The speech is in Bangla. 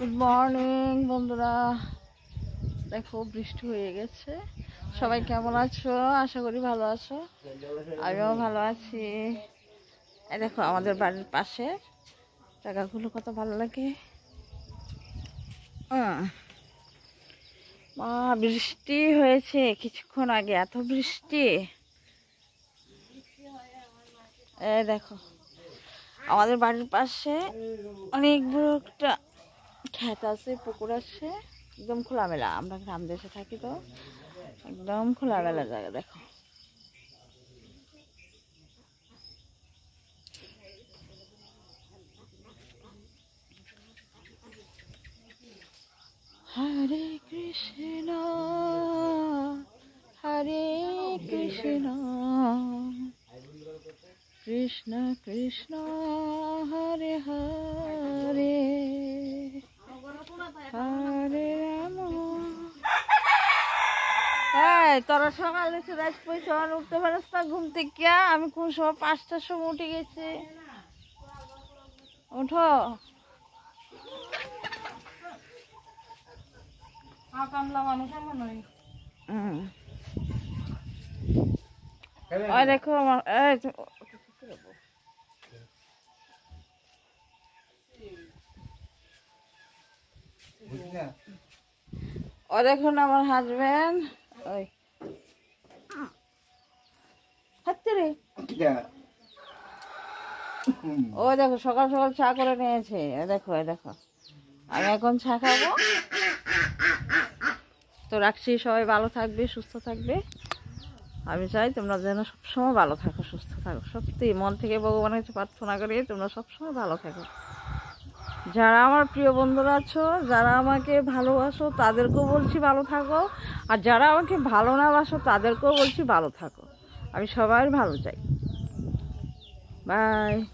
গুড মর্নিং বন্ধুরা দেখো বৃষ্টি হয়ে গেছে সবাই কেমন আছো আশা করি ভালো আছো আমিও ভালো আছি দেখো আমাদের বাড়ির পাশে জায়গাগুলো কত ভালো লাগে মা বৃষ্টি হয়েছে কিছুক্ষণ আগে এত বৃষ্টি এ দেখো আমাদের বাড়ির পাশে অনেক বড় একটা খেত আছে পুকুর আছে একদম খোলামেলা আমরা গ্রাম দেশে থাকি তো একদম খোলামেলা জায়গা দেখো হরে কৃষ্ণ হরে কৃষ্ণ কৃষ্ণ কৃষ্ণ হরে হরে এই তোরা সকালে রাত পয়সা উঠতে পারিস না ঘুম থেকে আমি কোন সময় পাঁচটার সময় উঠে গেছি উঠো দেখো ও দেখুন আমার হাজবেন্ড ওই ও দেখো সকাল সকাল চা করে নিয়েছে দেখো দেখো আমি এখন চা খাবো তো রাখছি সবাই ভালো থাকবে সুস্থ থাকবে আমি চাই তোমরা যেন সবসময় ভালো থাকো সুস্থ থাকো সত্যি মন থেকে ভগবানের কাছে প্রার্থনা করি তোমরা সবসময় ভালো থাকো যারা আমার প্রিয় বন্ধুরা আছো যারা আমাকে ভালোবাসো তাদেরকেও বলছি ভালো থাকো আর যারা আমাকে ভালো না বাসো তাদেরকেও বলছি ভালো থাকো আমি সবার ভালো চাই Bye.